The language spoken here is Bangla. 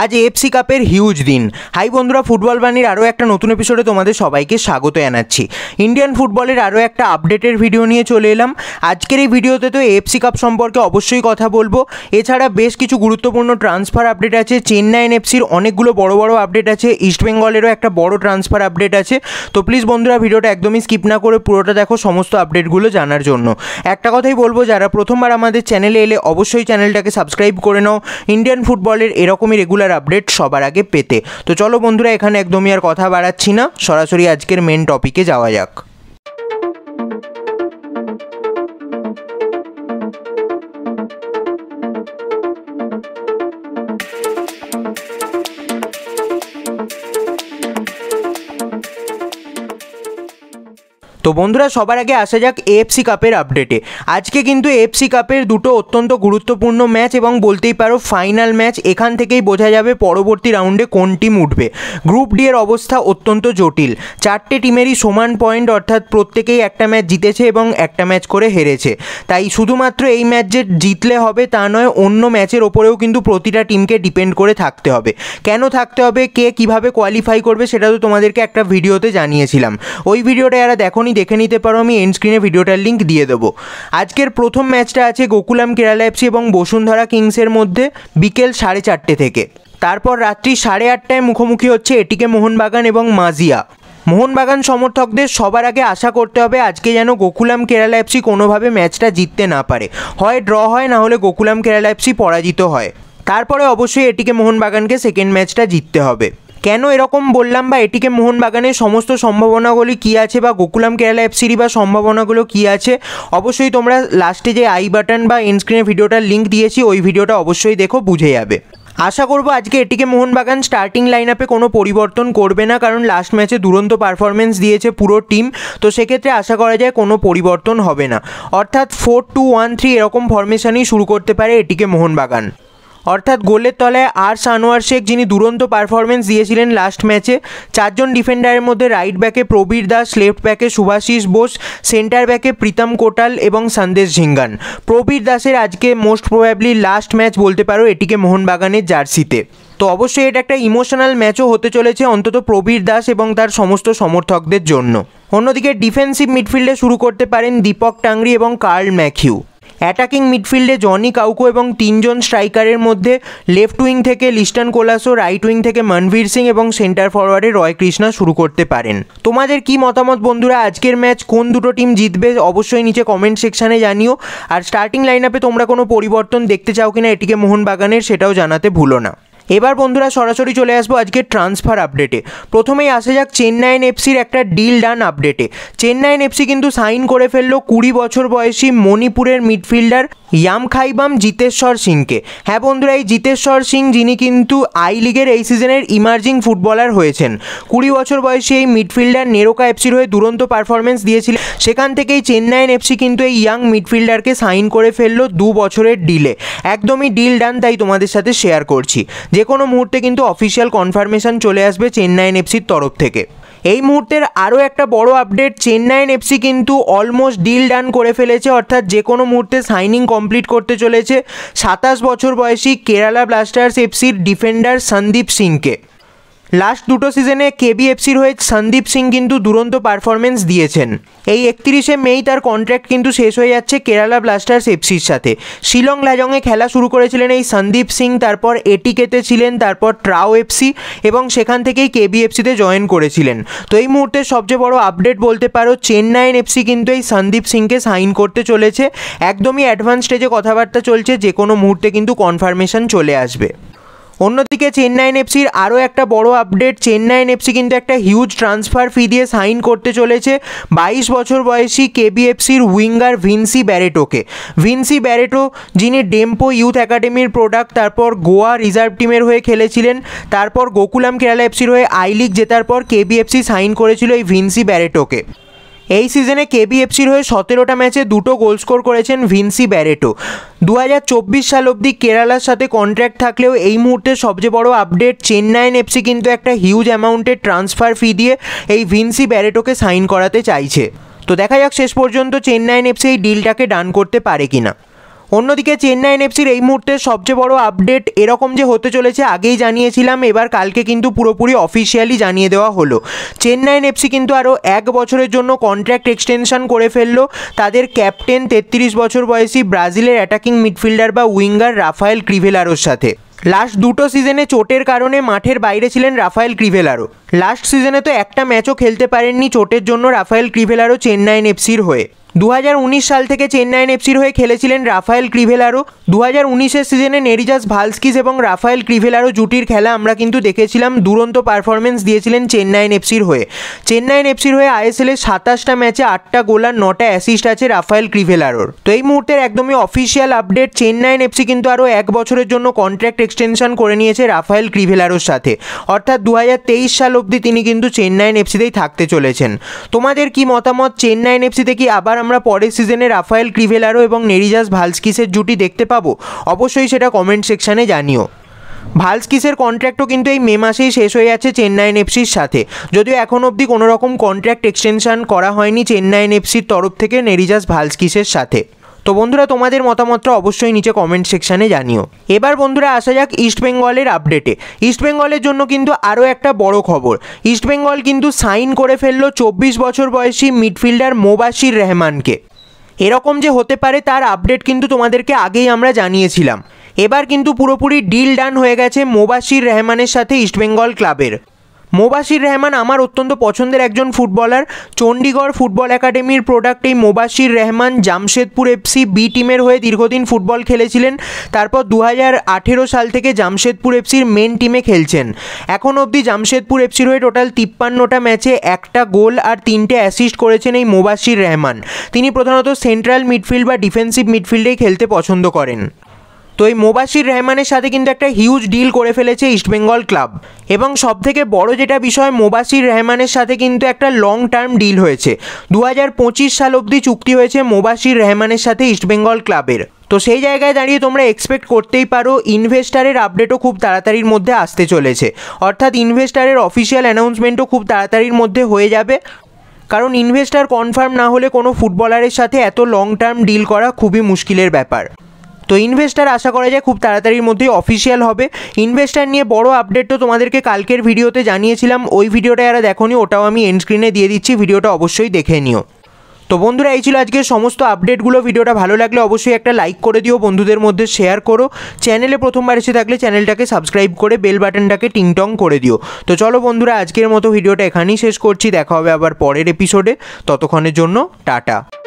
আজ এফসি কাপের হিউজ দিন হাই বন্ধুরা ফুটবল বাণীর আরও একটা নতুন এপিসোডে তোমাদের সবাইকে স্বাগত জানাচ্ছি ইন্ডিয়ান ফুটবলের আরও একটা আপডেটের ভিডিও নিয়ে চলে এলাম আজকের এই ভিডিওতে তো এফসি কাপ সম্পর্কে অবশ্যই কথা বলবো এছাড়া বেশ কিছু গুরুত্বপূর্ণ ট্রান্সফার আপডেট আছে চেন্নাইন এফসির অনেকগুলো বড় বড় আপডেট আছে ইস্টবেঙ্গলেরও একটা বড় ট্রান্সফার আপডেট আছে তো প্লিজ বন্ধুরা ভিডিওটা একদমই স্কিপ না করে পুরোটা দেখো সমস্ত আপডেটগুলো জানার জন্য একটা কথাই বলবো যারা প্রথমবার আমাদের চ্যানেলে এলে অবশ্যই চ্যানেলটাকে সাবস্ক্রাইব করে নাও ইন্ডিয়ান ফুটবলের এরকমই রেগুলার রেগুলার আপডেট সবার আগে পেতে তো চলো বন্ধুরা এখানে একদমই আর কথা বাড়াচ্ছি না সরাসরি আজকের মেন টপিকে যাওয়া যাক তো বন্ধুরা সবার আগে আসা যাক এএফসি কাপের আপডেটে আজকে কিন্তু এএফসি কাপের দুটো অত্যন্ত গুরুত্বপূর্ণ ম্যাচ এবং বলতেই পারো ফাইনাল ম্যাচ এখান থেকেই বোঝা যাবে পরবর্তী রাউন্ডে কোন টিম উঠবে গ্রুপ ডি এর অবস্থা অত্যন্ত জটিল চারটে টিমেরই সমান পয়েন্ট অর্থাৎ প্রত্যেকেই একটা ম্যাচ জিতেছে এবং একটা ম্যাচ করে হেরেছে তাই শুধুমাত্র এই ম্যাচ যে জিতলে হবে তা নয় অন্য ম্যাচের ওপরেও কিন্তু প্রতিটা টিমকে ডিপেন্ড করে থাকতে হবে কেন থাকতে হবে কে কিভাবে কোয়ালিফাই করবে সেটা তো তোমাদেরকে একটা ভিডিওতে জানিয়েছিলাম ওই ভিডিওটা এরা দেখো দেখে নিতে পারো আমি এন্ড স্ক্রিনে ভিডিওটার লিঙ্ক দিয়ে দেবো আজকের প্রথম ম্যাচটা আছে গোকুলাম কেরালা এফসি এবং বসুন্ধরা কিংসের মধ্যে বিকেল সাড়ে চারটে থেকে তারপর রাত্রি সাড়ে আটটায় মুখোমুখি হচ্ছে এটিকে মোহনবাগান এবং মাজিয়া মোহনবাগান সমর্থকদের সবার আগে আশা করতে হবে আজকে যেন গোকুলাম কেরালা এফসি কোনোভাবে ম্যাচটা জিততে না পারে হয় ড্র হয় না হলে গোকুলাম কেরালা এফসি পরাজিত হয় তারপরে অবশ্যই এটিকে মোহনবাগানকে সেকেন্ড ম্যাচটা জিততে হবে কেন এরকম বললাম বা এটিকে মোহনবাগানের সমস্ত সম্ভাবনাগুলি কি আছে বা গোকুলাম কেরালা সিরি বা সম্ভাবনাগুলো কি আছে অবশ্যই তোমরা লাস্টে যে আই বাটন বা ইনস্ক্রিনে ভিডিওটার লিঙ্ক দিয়েছি ওই ভিডিওটা অবশ্যই দেখো বুঝে যাবে আশা করব আজকে এটিকে মোহনবাগান স্টার্টিং লাইন আপে কোনো পরিবর্তন করবে না কারণ লাস্ট ম্যাচে দুরন্ত পারফরমেন্স দিয়েছে পুরো টিম তো সেক্ষেত্রে আশা করা যায় কোনো পরিবর্তন হবে না অর্থাৎ ফোর টু ওয়ান থ্রি এরকম ফরমেশানই শুরু করতে পারে এটিকে মোহনবাগান অর্থাৎ গোলের তলায় আর সানোয়ার শেখ যিনি দুরন্ত পারফরমেন্স দিয়েছিলেন লাস্ট ম্যাচে চারজন ডিফেন্ডারের মধ্যে রাইট ব্যাকে প্রবীর দাস লেফট ব্যাকে সুভাশিস বোস সেন্টার ব্যাকে প্রীতম কোটাল এবং সন্দেশ ঝিঙ্গান প্রবীর দাসের আজকে মোস্ট প্রোবাবলি লাস্ট ম্যাচ বলতে পারো এটিকে মোহনবাগানের জার্সিতে তো অবশ্যই এটা একটা ইমোশনাল ম্যাচও হতে চলেছে অন্তত প্রবীর দাস এবং তার সমস্ত সমর্থকদের জন্য অন্যদিকে ডিফেন্সিভ মিডফিল্ডে শুরু করতে পারেন দীপক টাংরি এবং কার্ল ম্যাথিউ অ্যাটাকিং মিডফিল্ডে জনি কাউকো এবং তিনজন স্ট্রাইকারের মধ্যে লেফট উইং থেকে লিস্টান কোলাসো রাইট উইং থেকে মনভীর সিং এবং সেন্টার ফরওয়ার্ডে রয় কৃষ্ণা শুরু করতে পারেন তোমাদের কি মতামত বন্ধুরা আজকের ম্যাচ কোন দুটো টিম জিতবে অবশ্যই নিচে কমেন্ট সেকশানে জানিও আর স্টার্টিং লাইন আপে তোমরা কোনো পরিবর্তন দেখতে চাও কিনা এটিকে মোহনবাগানের সেটাও জানাতে ভুলো না এবার বন্ধুরা সরাসরি চলে আসবো আজকে ট্রান্সফার আপডেটে প্রথমেই আসা যাক চেন্নাইন এফসির একটা ডিল ডান আপডেটে চেন্নাইন এফসি কিন্তু সাইন করে ফেললো কুড়ি বছর বয়সী মণিপুরের মিডফিল্ডার ইয়ামখাইবাম জিতেশ্বর সিংকে হ্যাঁ বন্ধুরা এই জিতেশ্বর সিং যিনি কিন্তু আই লিগের এই সিজনের ইমার্জিং ফুটবলার হয়েছেন কুড়ি বছর বয়সী এই মিডফিল্ডার নেরোকা এফসির হয়ে দুরন্ত পারফরমেন্স দিয়েছিল সেখান থেকেই চেন্নাইন এফসি কিন্তু এই ইয়াং মিডফিল্ডারকে সাইন করে ফেললো দু বছরের ডিলে একদমই ডিল ডান তাই তোমাদের সাথে শেয়ার করছি যে যে কোনো মুহূর্তে কিন্তু অফিসিয়াল কনফার্মেশন চলে আসবে চেন্নাইন এফসির তরফ থেকে এই মুহূর্তের আরও একটা বড় আপডেট চেন্নাইন এফসি কিন্তু অলমোস্ট ডিল ডান করে ফেলেছে অর্থাৎ যে কোনো মুহূর্তে সাইনিং কমপ্লিট করতে চলেছে সাতাশ বছর বয়সী কেরালা ব্লাস্টার্স এফসির ডিফেন্ডার সন্দীপ সিংকে লাস্ট দুটো সিজনে কেবিএফসির হয়ে সন্দীপ সিং কিন্তু দুরন্ত পারফরমেন্স দিয়েছেন এই একত্রিশে মেই তার কন্ট্র্যাক্ট কিন্তু শেষ হয়ে যাচ্ছে কেরালা ব্লাস্টার্স এফসির সাথে শিলং লাজংয়ে খেলা শুরু করেছিলেন এই সন্দীপ সিং তারপর এটিকেতে ছিলেন তারপর ট্রাও এফসি এবং সেখান থেকেই কেবিএফসিতে জয়েন করেছিলেন তো এই মুহূর্তে সবচেয়ে বড় আপডেট বলতে পারো চেন্নাইয়ের এফসি কিন্তু এই সন্দীপ সিংকে সাইন করতে চলেছে একদমই অ্যাডভান্স স্টেজে কথাবার্তা চলছে যে কোনো মুহূর্তে কিন্তু কনফার্মেশন চলে আসবে অন্যদিকে চেন্নাইন এফসির আরও একটা বড় আপডেট চেন্নাইন এফসি কিন্তু একটা হিউজ ট্রান্সফার ফি দিয়ে সাইন করতে চলেছে বাইশ বছর বয়সী কেবিএফসির উইঙ্গার ভিনসি ব্যারেটোকে ভিনসি ব্যারেটো যিনি ডেম্পো ইউথ একাডেমির প্রোডাক্ট তারপর গোয়া রিজার্ভ টিমের হয়ে খেলেছিলেন তারপর গোকুলাম কেরালা এফসির হয়ে আই লিগ জেতার পর কেবিএফসি সাইন করেছিল এই ভিনসি ব্যারেটোকে এই সিজনে কেবিএফসির হয়ে সতেরোটা ম্যাচে দুটো গোল স্কোর করেছেন ভিনসি ব্যারেটো দু সাল অবধি কেরালার সাথে কন্ট্রাক্ট থাকলেও এই মুহূর্তে সবচেয়ে বড় আপডেট চেন্নাইন এফসি কিন্তু একটা হিউজ অ্যামাউন্টের ট্রান্সফার ফি দিয়ে এই ভিনসি ব্যারেটোকে সাইন করাতে চাইছে তো দেখা যাক শেষ পর্যন্ত চেন্নাইন এফসি এই ডিলটাকে ডান করতে পারে কিনা অন্যদিকে চেন্নাই এনএফসির এই মুহূর্তে সবচেয়ে বড় আপডেট এরকম যে হতে চলেছে আগেই জানিয়েছিলাম এবার কালকে কিন্তু পুরোপুরি অফিসিয়ালি জানিয়ে দেওয়া হলো চেন্নাইন এফসি কিন্তু আরও এক বছরের জন্য কন্ট্র্যাক্ট এক্সটেনশন করে ফেললো তাদের ক্যাপ্টেন তেত্রিশ বছর বয়সী ব্রাজিলের অ্যাটাকিং মিডফিল্ডার বা উইঙ্গার রাফায়েল ক্রিভেলারোর সাথে লাস্ট দুটো সিজনে চোটের কারণে মাঠের বাইরে ছিলেন রাফায়েল ক্রিভেলারো লাস্ট সিজনে তো একটা ম্যাচও খেলতে পারেননি চোটের জন্য রাফায়েল ক্রিভেলারো চেন্নাইন এফসির হয়ে দু সাল থেকে চেন্নাইন এফসির হয়ে খেলেছিলেন রাফায়েল ক্রিভেলারো দু হাজার উনিশের সিজনে নেরিজাস ভালস্কিস এবং রাফায়েল ক্রিভেলারো জুটির খেলা আমরা কিন্তু দেখেছিলাম দুরন্ত পারফরমেন্স দিয়েছিলেন চেন্নাইন এফসির হয়ে চেন্নাইন এফসির হয়ে আইএসএলের সাতাশটা ম্যাচে আটটা গোল আর নটা অ্যাসিস্ট আছে রাফায়েল ক্রিভেলারোর তো এই মুহূর্তের একদমই অফিসিয়াল আপডেট চেন্নাইন এফসি কিন্তু আরও এক বছরের জন্য কন্ট্রাক্ট এক্সটেনশন করে নিয়েছে রাফায়েল ক্রিভেলারোর সাথে অর্থাৎ দু সাল অবধি তিনি কিন্তু চেন্নাইন এফসিতেই থাকতে চলেছেন তোমাদের কি মতামত চেন্নাইন এফসিতে কি আবার আমরা পরের সিজনে রাফায়েল ক্রিভেলারো এবং নেরিজাস ভালস্কিসের জুটি দেখতে পাবো অবশ্যই সেটা কমেন্ট সেকশানে জানিও ভালস্কিসের কন্ট্র্যাক্টও কিন্তু এই মে মাসেই শেষ হয়ে যাচ্ছে চেন্নাইন এফসির সাথে যদিও এখন অবধি কোনো রকম কন্ট্র্যাক্ট এক্সটেনশন করা হয়নি চেন্নাইন এফসির তরফ থেকে নেরিজাস ভালস্কিসের সাথে তো বন্ধুরা তোমাদের মতামতটা অবশ্যই নিচে কমেন্ট সেকশানে জানিও এবার বন্ধুরা আসা যাক ইস্টবেঙ্গলের আপডেটে ইস্টবেঙ্গলের জন্য কিন্তু আরও একটা বড় খবর ইস্টবেঙ্গল কিন্তু সাইন করে ফেললো চব্বিশ বছর বয়সী মিডফিল্ডার মোবাশির রেহমানকে এরকম যে হতে পারে তার আপডেট কিন্তু তোমাদেরকে আগেই আমরা জানিয়েছিলাম এবার কিন্তু পুরোপুরি ডিল ডান হয়ে গেছে মোবাশির রেহমানের সাথে ইস্টবেঙ্গল ক্লাবের মোবাশির রহমান আমার অত্যন্ত পছন্দের একজন ফুটবলার চণ্ডীগড় ফুটবল একাডেমির প্রোডাক্ট এই মোবাশির রহমান জামশেদপুর এফসি বি টিমের হয়ে দীর্ঘদিন ফুটবল খেলেছিলেন তারপর দু হাজার সাল থেকে জামশেদপুর এফসির মেন টিমে খেলছেন এখন অবধি জামশেদপুর এফসির হয়ে টোটাল তিপ্পান্নটা ম্যাচে একটা গোল আর তিনটে অ্যাসিস্ট করেছেন এই মোবাশির রহমান তিনি প্রধানত সেন্ট্রাল মিডফিল্ড বা ডিফেন্সিভ মিডফিল্ডেই খেলতে পছন্দ করেন তো এই মোবাসির রহমানের সাথে কিন্তু একটা হিউজ ডিল করে ফেলেছে ইস্টবেঙ্গল ক্লাব এবং সব থেকে বড় যেটা বিষয় মোবাসির রহমানের সাথে কিন্তু একটা লং টার্ম ডিল হয়েছে দু সাল অবধি চুক্তি হয়েছে মোবাসির রহমানের সাথে ইস্টবেঙ্গল ক্লাবের তো সেই জায়গায় দাঁড়িয়ে তোমরা এক্সপেক্ট করতেই পারো ইনভেস্টারের আপডেটও খুব তাড়াতাড়ির মধ্যে আসতে চলেছে অর্থাৎ ইনভেস্টারের অফিসিয়াল অ্যানাউন্সমেন্টও খুব তাড়াতাড়ির মধ্যে হয়ে যাবে কারণ ইনভেস্টার কনফার্ম না হলে কোনো ফুটবলারের সাথে এত লং টার্ম ডিল করা খুবই মুশকিলের ব্যাপার তো ইনভেস্টার আশা করা যায় খুব তাড়াতাড়ির মধ্যে অফিসিয়াল হবে ইনভেস্টার নিয়ে বড় আপডেট তো তোমাদেরকে কালকের ভিডিওতে জানিয়েছিলাম ওই ভিডিওটা যারা নি ওটাও আমি এন্ড স্ক্রিনে দিয়ে দিচ্ছি ভিডিওটা অবশ্যই দেখে নিও তো বন্ধুরা এই ছিল আজকের সমস্ত আপডেটগুলো ভিডিওটা ভালো লাগলে অবশ্যই একটা লাইক করে দিও বন্ধুদের মধ্যে শেয়ার করো চ্যানেলে প্রথমবার এসে থাকলে চ্যানেলটাকে সাবস্ক্রাইব করে বেল বাটনটাকে টিংটং করে দিও তো চলো বন্ধুরা আজকের মতো ভিডিওটা এখানেই শেষ করছি দেখা হবে আবার পরের এপিসোডে ততক্ষণের জন্য টাটা